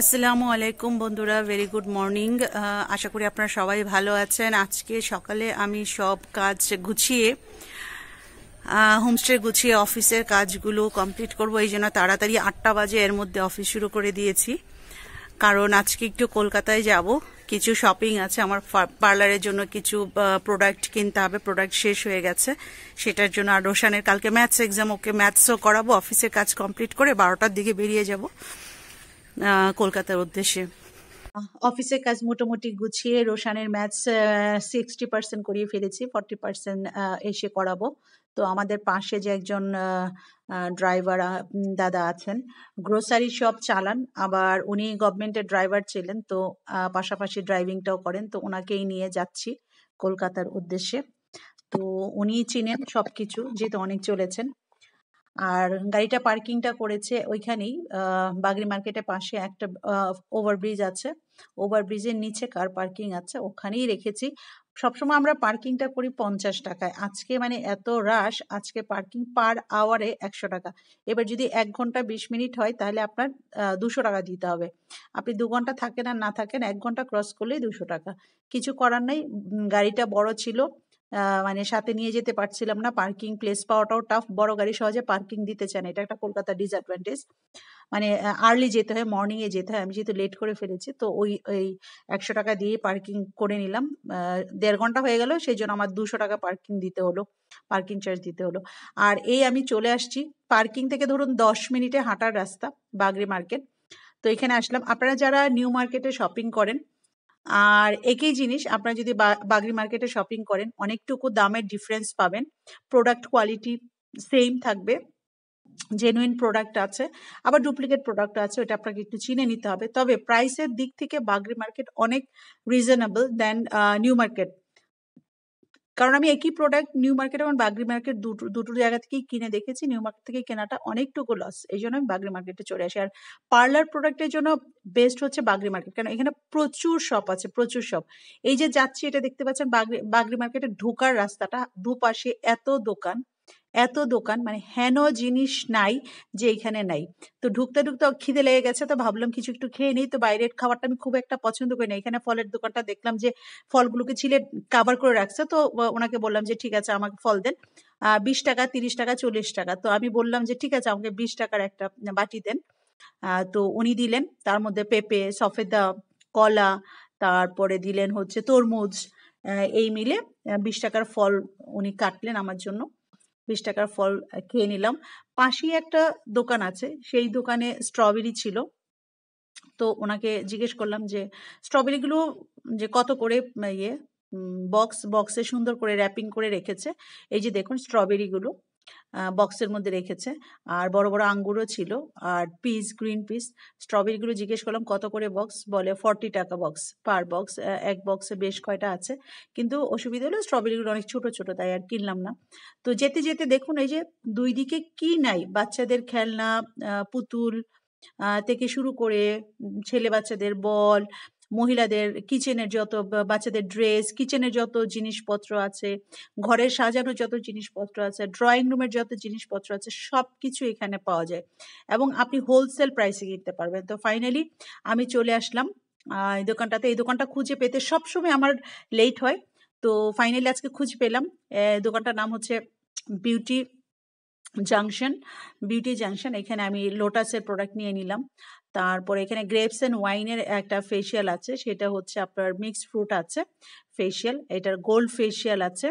আসসালামু আলাইকুম বন্ধুরা ভেরি গুড মর্নিং আশা করি আপনারা সবাই ভালো আছেন আজকে সকালে আমি সব কাজ গুছিয়ে হোমস্টে গুছিয়ে অফিসের কাজগুলো কমপ্লিট করবো এই জন্য তাড়াতাড়ি আটটা বাজে এর মধ্যে অফিস শুরু করে দিয়েছি কারণ আজকে একটু কলকাতায় যাব কিছু শপিং আছে আমার পার্লারের জন্য কিছু প্রোডাক্ট কিনতে হবে প্রোডাক্ট শেষ হয়ে গেছে সেটার জন্য আর রোশানের কালকে ম্যাথস এক্সাম ওকে ম্যাথসও করাবো অফিসের কাজ কমপ্লিট করে বারোটার দিকে বেরিয়ে যাবো কলকাতার উদ্দেশ্যে অফিসের কাজ মোটামুটি গুছিয়ে রোশানের ম্যাথস সিক্সটি পার্সেন্ট করিয়ে ফেলেছি ফর্টি পার্সেন্ট এসে করাবো তো আমাদের পাশে যে একজন ড্রাইভার দাদা আছেন গ্রোসারি শপ চালান আবার উনি গভর্নমেন্টের ড্রাইভার ছিলেন তো পাশাপাশি ড্রাইভিংটাও করেন তো ওনাকেই নিয়ে যাচ্ছি কলকাতার উদ্দেশ্যে তো উনি চিনেন সব কিছু যেহেতু অনেক চলেছেন আর গাড়িটা পার্কিংটা করেছে ওইখানেই বাগরি মার্কেটের পাশে একটা ওভারব্রিজ আছে ওভারব্রিজের নিচে কার পার্কিং আছে ওখানেই রেখেছি সবসময় আমরা পার্কিংটা করি পঞ্চাশ টাকায় আজকে মানে এত রাশ আজকে পার্কিং পার আওয়ারে একশো টাকা এবার যদি এক ঘন্টা বিশ মিনিট হয় তাহলে আপনার দুশো টাকা দিতে হবে আপনি দু ঘন্টা থাকেন আর না থাকেন এক ঘন্টা ক্রস করলেই দুশো টাকা কিছু করার নেই গাড়িটা বড় ছিল মানে সাথে নিয়ে যেতে পারছিলাম না পার্কিং প্লেস পাওয়াটাও টাফ বড় গাড়ি সহজে পার্কিং দিতে চায় না এটা একটা কলকাতার ডিসঅ্যাডভান্টেজ মানে আর্লি যেতে হয় মর্নিংয়ে যেতে হয় আমি যেহেতু লেট করে ফেলেছি তো ওই ওই একশো টাকা দিয়ে পার্কিং করে নিলাম দেড় ঘন্টা হয়ে গেল সেই জন্য আমার দুশো টাকা পার্কিং দিতে হলো পার্কিং চার্জ দিতে হলো আর এই আমি চলে আসছি পার্কিং থেকে ধরুন দশ মিনিটে হাঁটার রাস্তা বাগরি মার্কেট তো এখানে আসলাম আপনারা যারা নিউ মার্কেটে শপিং করেন আর একই জিনিস আপনারা যদি বাগরি মার্কেটে শপিং করেন অনেকটুকু দামের ডিফারেন্স পাবেন প্রোডাক্ট কোয়ালিটি সেম থাকবে জেনুইন প্রোডাক্ট আছে আবার ডুপ্লিকেট প্রোডাক্ট আছে ওটা আপনাকে একটু চিনে নিতে হবে তবে প্রাইসের দিক থেকে বাগরি মার্কেট অনেক রিজনেবল দেন নিউ মার্কেট কারণ আমি একই প্রোডাক্ট নিউ মার্কেট এবং বাগরি মার্কেট দুটো দুটো জায়গা থেকেই কিনে দেখেছি নিউ মার্কেট থেকে কেনাটা অনেকটুকু লস এই জন্য আমি বাগরি মার্কেটে চলে আসি আর পার্লার প্রোডাক্টের জন্য বেস্ট হচ্ছে বাগরি মার্কেট কেন এখানে প্রচুর শপ আছে প্রচুর শপ এই যে যাচ্ছি এটা দেখতে পাচ্ছেন বাগরি বাগরি মার্কেটে ঢোকার রাস্তাটা দুপাশে এত দোকান এত দোকান মানে হেন জিনিস নাই যে এইখানে নাই তো ঢুকতে ঢুকতে খিদে লেগে গেছে তো ভাবলাম কিছু একটু খেয়ে নিই তো বাইরের খাবারটা আমি খুব একটা পছন্দ করি না এখানে ফলের দোকানটা দেখলাম যে ফলগুলোকে ছিলে কাভার করে রাখছে তো ওনাকে বললাম যে ঠিক আছে আমাকে ফল দেন বিশ টাকা তিরিশ টাকা চল্লিশ টাকা তো আমি বললাম যে ঠিক আছে আমাকে বিশ টাকার একটা বাটি দেন তো উনি দিলেন তার মধ্যে পেঁপে সফেদা কলা তারপরে দিলেন হচ্ছে তরমুজ এই মিলে বিশ টাকার ফল উনি কাটলেন আমার জন্য বিশ টাকার ফল খেয়ে নিলাম পাশেই একটা দোকান আছে সেই দোকানে স্ট্রবেরি ছিল তো ওনাকে জিজ্ঞেস করলাম যে স্ট্রবেরিগুলো যে কত করে ইয়ে বক্স বক্সে সুন্দর করে র্যাপিং করে রেখেছে এই যে দেখুন স্ট্রবেরিগুলো বক্সের মধ্যে রেখেছে আর বড় বড় আঙ্গুরও ছিল আর পিস গ্রিন পিস স্ট্রবেরিগুলো জিজ্ঞেস করলাম কত করে বক্স বলে ফর্টি টাকা বক্স পার বক্স এক বক্সে বেশ কয়টা আছে কিন্তু অসুবিধা হলো স্ট্রবেরিগুলো অনেক ছোট ছোট তাই আর কিনলাম না তো যেতে যেতে দেখুন এই যে দুই দিকে কি নাই বাচ্চাদের খেলনা পুতুল থেকে শুরু করে ছেলে বাচ্চাদের বল মহিলাদের কিচেনের যত বাচ্চাদের ড্রেস কিচেনের যত জিনিসপত্র আছে ঘরের সাজানো যত জিনিসপত্র আছে ড্রয়িং রুমের যত জিনিসপত্র আছে সব কিছু এখানে পাওয়া যায় এবং আপনি হোলসেল প্রাইসে কিনতে পারবেন তো ফাইনালি আমি চলে আসলাম এই দোকানটাতে এই দোকানটা খুঁজে পেতে সবসময় আমার লেট হয় তো ফাইনালি আজকে খুঁজে পেলাম দোকানটার নাম হচ্ছে বিউটি জাংশন বিউটি জাংশন এখানে আমি লোটাসের প্রোডাক্ট নিয়ে নিলাম তারপর এখানে গ্রেপস অ্যান্ড ওয়াইনের একটা ফেশিয়াল আছে সেটা হচ্ছে আপনার মিক্সড ফ্রুট আছে ফেশিয়াল এটার গোল্ড ফেশিয়াল আছে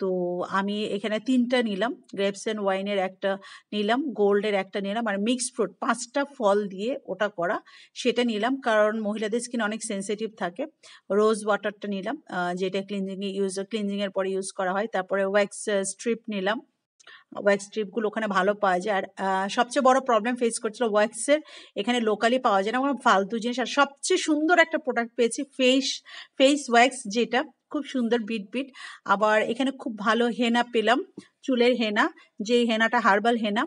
তো আমি এখানে তিনটা নিলাম গ্রেপস অ্যান্ড ওয়াইনের একটা নিলাম গোল্ডের একটা নিলাম আর মিক্সড ফ্রুট পাঁচটা ফল দিয়ে ওটা করা সেটা নিলাম কারণ মহিলাদের স্কিন অনেক সেন্সিটিভ থাকে রোজ ওয়াটারটা নিলাম যেটা ক্লিনজিং ইউজ ক্লিনজিংয়ের পরে ইউজ করা হয় তারপরে ওয়্যাক্স স্ট্রিপ uh, নিলাম ওয়াক্স স্ট্রিপগুলো ওখানে ভালো পাওয়া যায় আর সবচেয়ে বড় প্রবলেম ফেস করছিল ওয়াক্সের এখানে লোকালি পাওয়া যায় না কোনো ফালতু জিনিস আর সবচেয়ে সুন্দর একটা প্রোডাক্ট পেয়েছি ফেস ফেস ওয়াক্স যেটা খুব সুন্দর বিট বিট আবার এখানে খুব ভালো হেনা পেলাম চুলের হেনা যে হেনাটা হার্বাল হেনা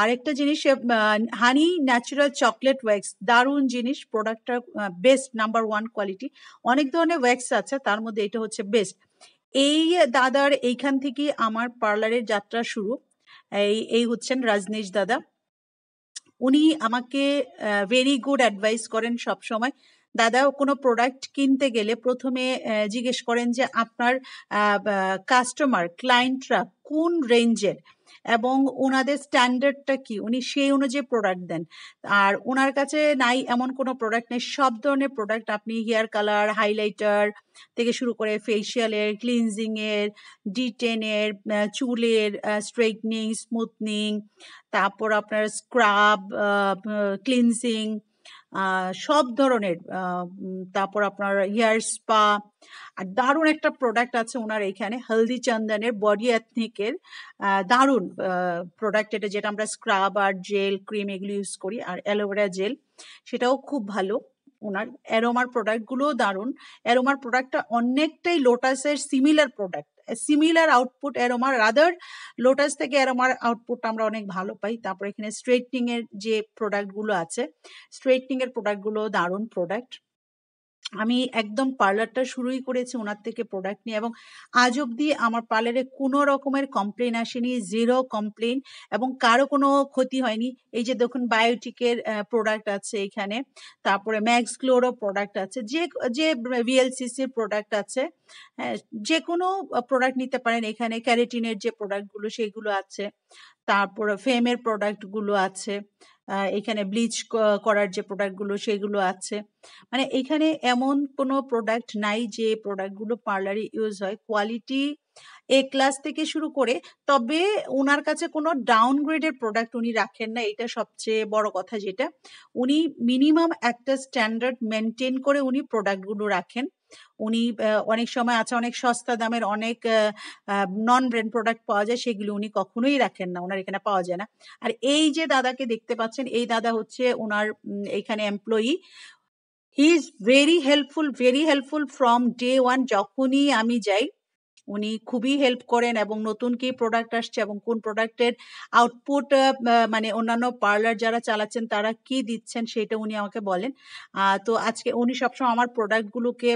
আরেকটা জিনিস হানি ন্যাচারাল চকলেট ওয়্যাক্স দারুণ জিনিস প্রোডাক্টটা বেস্ট নাম্বার ওয়ান কোয়ালিটি অনেক ধরনের ওয়্যাক্স আছে তার মধ্যে এটা হচ্ছে বেস্ট এই দাদার এইখান থেকে আমার পার্লারের যাত্রা শুরু এই এই হচ্ছেন রাজনীশ দাদা উনি আমাকে ভেরি গুড অ্যাডভাইস করেন সব সময় দাদা কোনো প্রোডাক্ট কিনতে গেলে প্রথমে জিজ্ঞেস করেন যে আপনার কাস্টমার ক্লায়েন্টরা কোন রেঞ্জের এবং ওনাদের স্ট্যান্ডার্ডটা কি উনি সেই অনুযায়ী প্রোডাক্ট দেন আর ওনার কাছে নাই এমন কোনো প্রোডাক্ট নেই সব ধরনের প্রোডাক্ট আপনি হেয়ার কালার হাইলাইটার থেকে শুরু করে ফেসিয়ালের ক্লিনজিংয়ের ডিটেনের চুলের স্ট্রেটনিং স্মুথনিং তারপর আপনার স্ক্রাব ক্লিনজিং সব ধরনের তারপর আপনার হেয়ার স্পা আর দারুণ একটা প্রোডাক্ট আছে ওনার এইখানে হলদি চন্দনের বডি অ্যাথনিকের দারুণ প্রোডাক্ট এটা যেটা আমরা স্ক্রাব আর জেল ক্রিম এগুলো ইউজ করি আর অ্যালোভেরা জেল সেটাও খুব ভালো ওনার অ্যারোমার প্রোডাক্টগুলোও দারুণ অ্যারোমার প্রোডাক্টটা অনেকটাই লোটাসের সিমিলার প্রোডাক্ট সিমিলার আউটপুট অ্যারোমার রাদার লোটাস থেকে অ্যারোমার আউটপুট আমরা অনেক ভালো পাই তারপর এখানে এর যে প্রোডাক্টগুলো আছে স্ট্রেটনিংয়ের প্রোডাক্টগুলো দারুণ প্রোডাক্ট আমি একদম পার্লারটা শুরুই করেছি ওনার থেকে প্রোডাক্ট নিয়ে এবং আজ অবধি আমার পার্লারে কোনো রকমের কমপ্লেন আসেনি জিরো কমপ্লেন এবং কারো কোনো ক্ষতি হয়নি এই যে দেখুন বায়োটিকের প্রোডাক্ট আছে এখানে তারপরে ম্যাক্স ক্লোরো প্রোডাক্ট আছে যে যে ভিএলসিসির প্রোডাক্ট আছে যে কোনো প্রোডাক্ট নিতে পারেন এখানে ক্যারেটিনের যে প্রোডাক্টগুলো সেগুলো আছে তারপরে ফেমের প্রোডাক্টগুলো আছে এখানে ব্লিচ করার যে প্রোডাক্টগুলো সেগুলো আছে মানে এখানে এমন কোনো প্রোডাক্ট নাই যে প্রোডাক্টগুলো পার্লারে ইউজ হয় কোয়ালিটি এ ক্লাস থেকে শুরু করে তবে ওনার কাছে কোনো ডাউনগ্রেডের প্রোডাক্ট উনি রাখেন না এটা সবচেয়ে বড় কথা যেটা উনি মিনিমাম একটা স্ট্যান্ডার্ড মেনটেন করে উনি প্রোডাক্টগুলো রাখেন উনি অনেক সময় আছে অনেক সস্তা দামের অনেক নন ব্র্যান্ড প্রোডাক্ট পাওয়া যায় সেগুলো উনি কখনোই রাখেন না ওনার এখানে পাওয়া যায় না আর এই যে দাদাকে দেখতে পাচ্ছেন এই দাদা হচ্ছে ওনার এখানে employee he is very helpful very helpful from day one যখনই আমি যাই উনি খুবই হেল্প করেন এবং নতুন কি প্রোডাক্ট আসছে এবং কোন প্রোডাক্টের আউটপুট মানে অন্যান্য পার্লার যারা চালাচ্ছেন তারা কি দিচ্ছেন সেটা উনি আমাকে বলেন তো আজকে উনি সবসময় আমার প্রোডাক্টগুলোকে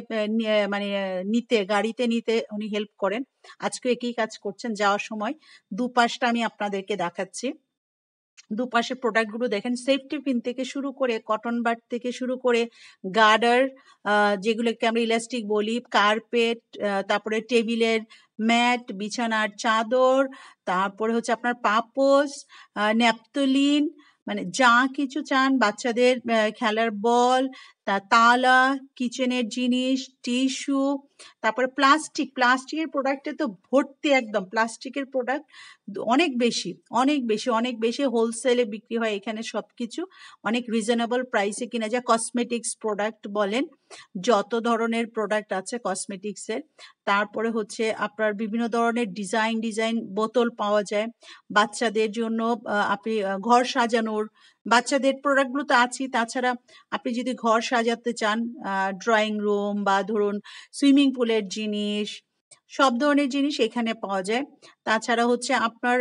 মানে নিতে গাড়িতে নিতে উনি হেল্প করেন আজকে একই কাজ করছেন যাওয়ার সময় দুপাশটা আমি আপনাদেরকে দেখাচ্ছি দুপাশে প্রোডাক্টগুলো দেখেন সেফটি পিন থেকে শুরু করে কটন বাট থেকে শুরু করে গার্ডার যেগুলোকে আমরা ইলাস্টিক বলি কার্পেট তারপরে টেবিলের ম্যাট বিছানার চাদর তারপরে হচ্ছে আপনার পাপোস ন্যাপতলিন মানে যা কিছু চান বাচ্চাদের খেলার বল তা তালা কিচেনের জিনিস টিস্যু তারপরে প্লাস্টিক প্লাস্টিকের প্রোডাক্টে তো ভর্তি একদম প্লাস্টিকের প্রোডাক্ট অনেক বেশি অনেক বেশি অনেক বেশি হোলসেলে বিক্রি হয় এখানে সব কিছু অনেক রিজনেবল প্রাইসে কিনা যায় কসমেটিক্স প্রোডাক্ট বলেন যত ধরনের প্রোডাক্ট আছে কসমেটিক্সের তারপরে হচ্ছে আপনার বিভিন্ন ধরনের ডিজাইন ডিজাইন বোতল পাওয়া যায় বাচ্চাদের জন্য আপনি ঘর সাজানোর বাচ্চাদের প্রোডাক্টগুলো তো আছেই তাছাড়া আপনি যদি ঘর সাজাতে চান ড্রয়িং রুম বা ধরুন সুইমিং পুলের জিনিস সব ধরনের জিনিস এখানে পাওয়া যায় তাছাড়া হচ্ছে আপনার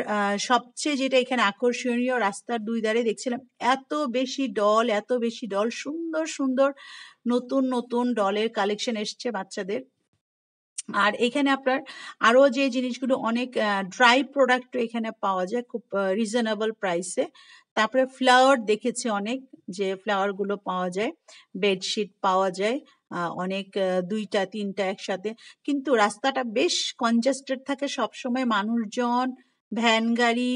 সবচেয়ে যেটা এখানে আকর্ষণীয় রাস্তার দুই ধারে দেখছিলাম এত বেশি ডল এত বেশি ডল সুন্দর সুন্দর নতুন নতুন ডলের কালেকশন এসছে বাচ্চাদের আর এখানে আপনার আরো যে জিনিসগুলো অনেক ড্রাই প্রোডাক্ট এখানে পাওয়া যায় খুব রিজনেবল প্রাইসে তারপরে ফ্লাওয়ার দেখেছি অনেক যে ফ্লাওয়ার গুলো পাওয়া যায় বেডশিট পাওয়া যায় অনেক দুইটা তিনটা একসাথে কিন্তু রাস্তাটা বেশ কনজেস্টেড থাকে সবসময় মানুষজন ভ্যান গাড়ি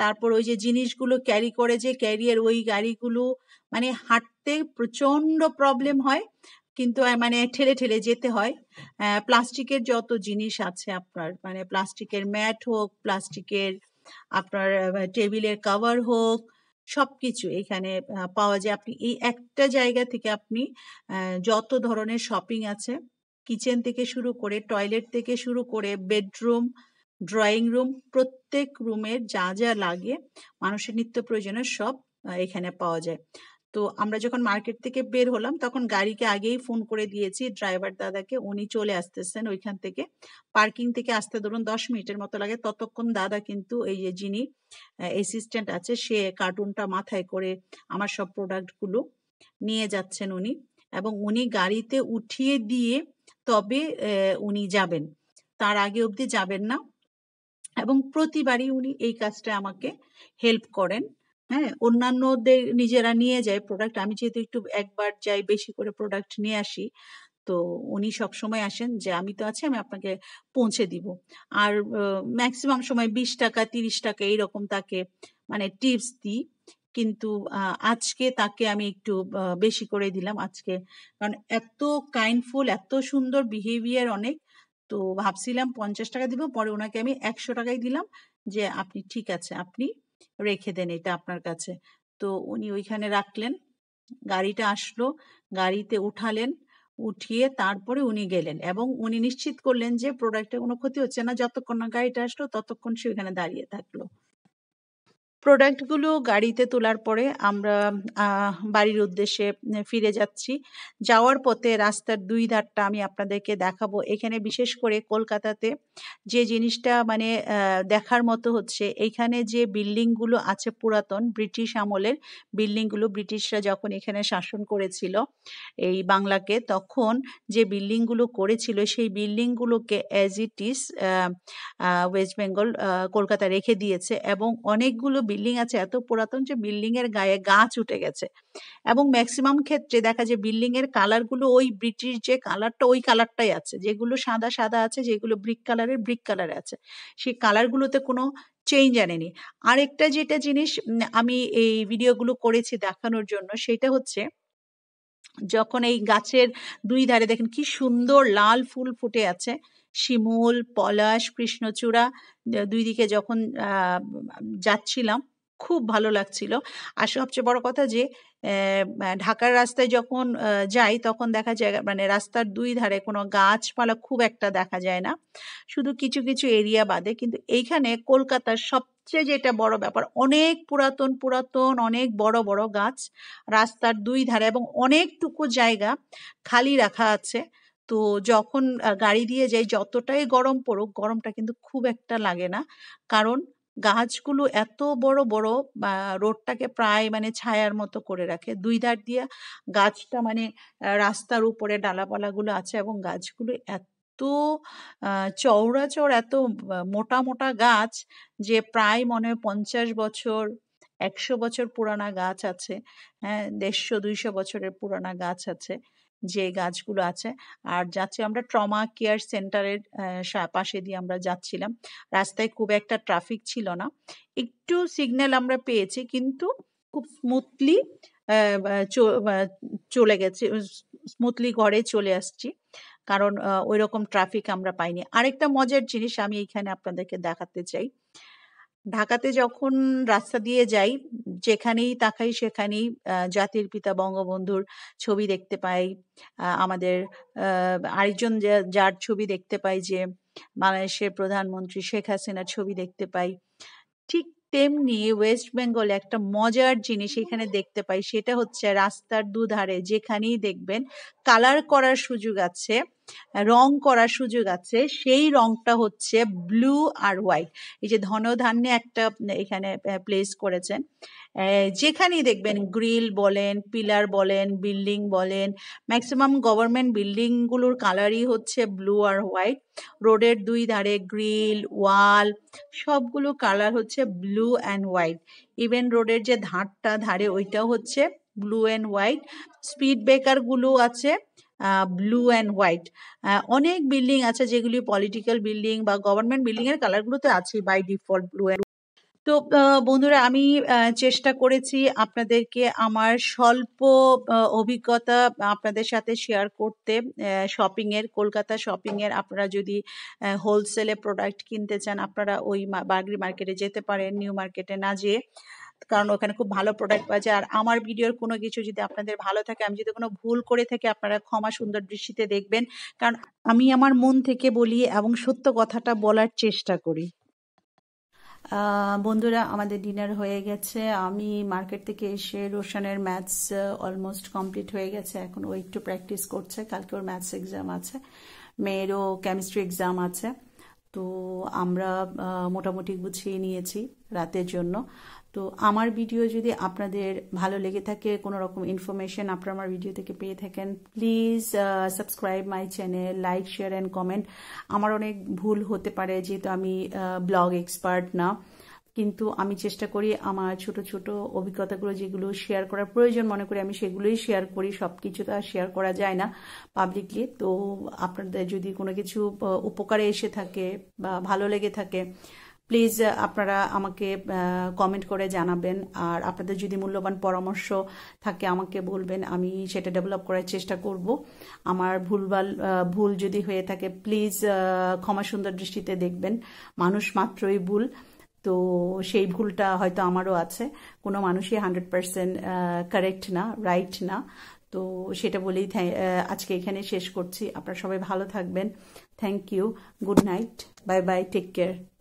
তারপর ওই যে জিনিসগুলো ক্যারি করে যে ক্যারিয়ার ওই গাড়িগুলো মানে হাঁটতে প্রচণ্ড প্রবলেম হয় কিন্তু মানে ঠেলে ঠেলে যেতে হয় প্লাস্টিকের যত জিনিস আছে আপনার মানে প্লাস্টিকের ম্যাট হোক প্লাস্টিকের আপনার টেবিলের কাভার হোক সবকিছু এখানে পাওয়া যায় আপনি এই একটা জায়গা থেকে আপনি যত ধরনের শপিং আছে কিচেন থেকে শুরু করে টয়লেট থেকে শুরু করে বেডরুম ড্রয়িং রুম প্রত্যেক রুমের যা যা লাগে মানুষের নিত্য প্রয়োজনের সব এখানে পাওয়া যায় তো আমরা যখন মার্কেট থেকে বের হলাম তখন গাড়িকে আগেই ফোন করে দিয়েছি ড্রাইভার দাদাকে উনি চলে আসতেছেন ওইখান থেকে পার্কিং থেকে আসতে ধরুন দশ মিনিটের মতো লাগে ততক্ষণ দাদা কিন্তু এই যে যিনি অ্যাসিস্ট্যান্ট আছে সে কার্টুনটা মাথায় করে আমার সব প্রোডাক্টগুলো নিয়ে যাচ্ছেন উনি এবং উনি গাড়িতে উঠিয়ে দিয়ে তবে উনি যাবেন তার আগে অবধি যাবেন না এবং প্রতিবারই উনি এই কাজটা আমাকে হেল্প করেন হ্যাঁ অন্যান্যদের নিজেরা নিয়ে যায় প্রোডাক্ট আমি যেহেতু একটু একবার যাই বেশি করে প্রোডাক্ট নিয়ে আসি তো উনি সব সময় আসেন যে আমি তো আছি আমি আপনাকে পৌঁছে দিব আর ম্যাক্সিমাম সময় বিশ টাকা তিরিশ টাকা এইরকম তাকে মানে টিপস দিই কিন্তু আজকে তাকে আমি একটু বেশি করে দিলাম আজকে কারণ এত কাইন্ডফুল এত সুন্দর বিহেভিয়ার অনেক তো ভাবছিলাম পঞ্চাশ টাকা দিব পরে ওনাকে আমি একশো টাকাই দিলাম যে আপনি ঠিক আছে আপনি রেখে দেন এটা আপনার কাছে তো উনি ওইখানে রাখলেন গাড়িটা আসলো গাড়িতে উঠালেন উঠিয়ে তারপরে উনি গেলেন এবং উনি নিশ্চিত করলেন যে প্রোডাক্টে কোনো ক্ষতি হচ্ছে না যতক্ষণ না গাড়িটা আসলো ততক্ষণ সে ওইখানে দাঁড়িয়ে থাকলো প্রোডাক্টগুলো গাড়িতে তোলার পরে আমরা বাড়ির উদ্দেশ্যে ফিরে যাচ্ছি যাওয়ার পথে রাস্তার দুই ধারটা আমি আপনাদেরকে দেখাবো এখানে বিশেষ করে কলকাতাতে যে জিনিসটা মানে দেখার মতো হচ্ছে এইখানে যে বিল্ডিংগুলো আছে পুরাতন ব্রিটিশ আমলের বিল্ডিংগুলো ব্রিটিশরা যখন এখানে শাসন করেছিল এই বাংলাকে তখন যে বিল্ডিংগুলো করেছিল সেই বিল্ডিংগুলোকে as it is West Bengal Kolkata রেখে দিয়েছে এবং অনেকগুলো বিল্ডিং আছে এত পুরাতন যে বিল্ডিং এর গায়ে গাছ উঠে গেছে এবং ম্যাক্সিমাম ক্ষেত্রে দেখা যায় বিল্ডিং এর কালারগুলো ওই ব্রিটিশ যে কালারটা ওই কালারটাই আছে যেগুলো সাদা সাদা আছে যেগুলো ব্রিক কালারের ব্রিক কালার আছে সেই কালারগুলোতে কোনো চেঞ্জ আনেনি আরেকটা যেটা জিনিস আমি এই ভিডিওগুলো করেছি দেখানোর জন্য সেটা হচ্ছে যখন এই গাছের দুই ধারে দেখেন কি সুন্দর লাল ফুল ফুটে আছে শিমুল পলাশ কৃষ্ণচূড়া দুই দিকে যখন যাচ্ছিলাম খুব ভালো লাগছিল আর সবচেয়ে বড় কথা যে ঢাকার রাস্তায় যখন যাই তখন দেখা যায় মানে রাস্তার দুই ধারে কোনো গাছপালা খুব একটা দেখা যায় না শুধু কিছু কিছু এরিয়া বাদে কিন্তু এইখানে কলকাতার সব সবচেয়ে যেটা বড় ব্যাপার অনেক পুরাতন পুরাতন অনেক বড় বড় গাছ রাস্তার দুই ধারে এবং অনেকটুকু জায়গা খালি রাখা আছে তো যখন গাড়ি দিয়ে যাই যতটাই গরম পড়ুক গরমটা কিন্তু খুব একটা লাগে না কারণ গাছগুলো এত বড় বড় রোডটাকে প্রায় মানে ছায়ার মতো করে রাখে দুই ধার দিয়ে গাছটা মানে রাস্তার উপরে ডালাপালাগুলো আছে এবং গাছগুলো এত এত চওড়া এত মোটা মোটা গাছ যে প্রায় মনে হয় পঞ্চাশ বছর একশো বছর পুরানা গাছ আছে হ্যাঁ দেড়শো দুইশো বছরের পুরানা গাছ আছে যে গাছগুলো আছে আর যাচ্ছি আমরা ট্রমা কেয়ার সেন্টারের পাশে দিয়ে আমরা যাচ্ছিলাম রাস্তায় খুব একটা ট্রাফিক ছিল না একটু সিগন্যাল আমরা পেয়েছি কিন্তু খুব স্মুথলি চলে গেছে স্মুথলি ঘরে চলে আসছি কারণ ওই রকম ট্রাফিক আমরা পাইনি আরেকটা মজার জিনিস আমি এখানে আপনাদেরকে দেখাতে চাই ঢাকাতে যখন রাস্তা দিয়ে যাই যেখানেই তাকাই সেখানেই জাতির পিতা বঙ্গবন্ধুর ছবি দেখতে পাই আমাদের আরেকজন যার ছবি দেখতে পাই যে বাংলাদেশের প্রধানমন্ত্রী শেখ হাসিনার ছবি দেখতে পাই ঠিক তেমনি ওয়েস্ট বেঙ্গলে একটা মজার জিনিস এখানে দেখতে পাই সেটা হচ্ছে রাস্তার দুধারে যেখানেই দেখবেন কালার করার সুযোগ আছে রং করার সুযোগ আছে সেই রংটা হচ্ছে ব্লু আর হোয়াইট এই যে ধনধান্যে একটা এখানে প্লেস করেছেন যেখানেই দেখবেন গ্রিল বলেন পিলার বলেন বিল্ডিং বলেন ম্যাক্সিমাম গভর্নমেন্ট বিল্ডিংগুলোর কালারই হচ্ছে ব্লু আর হোয়াইট রোডের দুই ধারে গ্রিল ওয়াল সবগুলো কালার হচ্ছে ব্লু অ্যান্ড হোয়াইট ইভেন রোডের যে ধারটা ধারে ওইটাও হচ্ছে ব্লু অ্যান্ড হোয়াইট স্পিড ব্রেকারগুলো আছে ব্লু অ্যান্ড হোয়াইট অনেক বিল্ডিং আছে যেগুলি পলিটিক্যাল বিল্ডিং বা গভর্নমেন্ট বিল্ডিং এর কালারগুলোতে আছে বাই ডিফল্ট ব্লু অ্যান্ড তো বন্ধুরা আমি চেষ্টা করেছি আপনাদেরকে আমার স্বল্প অভিজ্ঞতা আপনাদের সাথে শেয়ার করতে শপিংয়ের কলকাতা শপিংয়ের আপনারা যদি হোলসেলে প্রোডাক্ট কিনতে চান আপনারা ওই বাগরি মার্কেটে যেতে পারেন নিউ মার্কেটে না যেয়ে কারণ ওখানে খুব ভালো প্রোডাক্ট পাওয়া যায় আর আমার ভিডিওর কোনো কিছু যদি আপনাদের ভালো থাকে আমি যদি কোনো ভুল করে থাকি আপনারা ক্ষমা সুন্দর দৃষ্টিতে দেখবেন কারণ আমি আমার মন থেকে বলি এবং সত্য কথাটা বলার চেষ্টা করি বন্ধুরা আমাদের ডিনার হয়ে গেছে আমি মার্কেট থেকে এসে রোশনের ম্যাথস অলমোস্ট কমপ্লিট হয়ে গেছে এখন ও একটু প্র্যাকটিস করছে কালকে ওর ম্যাথস এক্সাম আছে মেয়েরও কেমিস্ট্রি এক্সাম আছে তো আমরা মোটামুটি গুছিয়ে নিয়েছি রাতের জন্য তো আমার ভিডিও যদি আপনাদের ভালো লেগে থাকে কোনো রকম ইনফরমেশন আপনারা আমার ভিডিও থেকে পেয়ে থাকেন please subscribe my channel like share and comment আমার অনেক ভুল হতে পারে যেহেতু আমি ব্লগ এক্সপার্ট না কিন্তু আমি চেষ্টা করি আমার ছোট ছোট অভিজ্ঞতাগুলো যেগুলো শেয়ার করার প্রয়োজন মনে করি আমি সেগুলোই শেয়ার করি সব কিছু তো আর শেয়ার করা যায় না পাবলিকলি তো আপনাদের যদি কোনো কিছু উপকারে এসে থাকে বা ভালো লেগে থাকে প্লিজ আপনারা আমাকে কমেন্ট করে জানাবেন আর আপনাদের যদি মূল্যবান পরামর্শ থাকে আমাকে বলবেন আমি সেটা ডেভেলপ করার চেষ্টা করব আমার ভুলভাল ভুল যদি হয়ে থাকে প্লিজ ক্ষমা সুন্দর দৃষ্টিতে দেখবেন মানুষ মাত্রই ভুল তো সেই ভুলটা হয়তো আমারও আছে কোনো মানুষই হান্ড্রেড পার্সেন্ট কারেক্ট না রাইট না তো সেটা বলেই আজকে এখানে শেষ করছি আপনারা সবাই ভালো থাকবেন thank you good night bye bye take care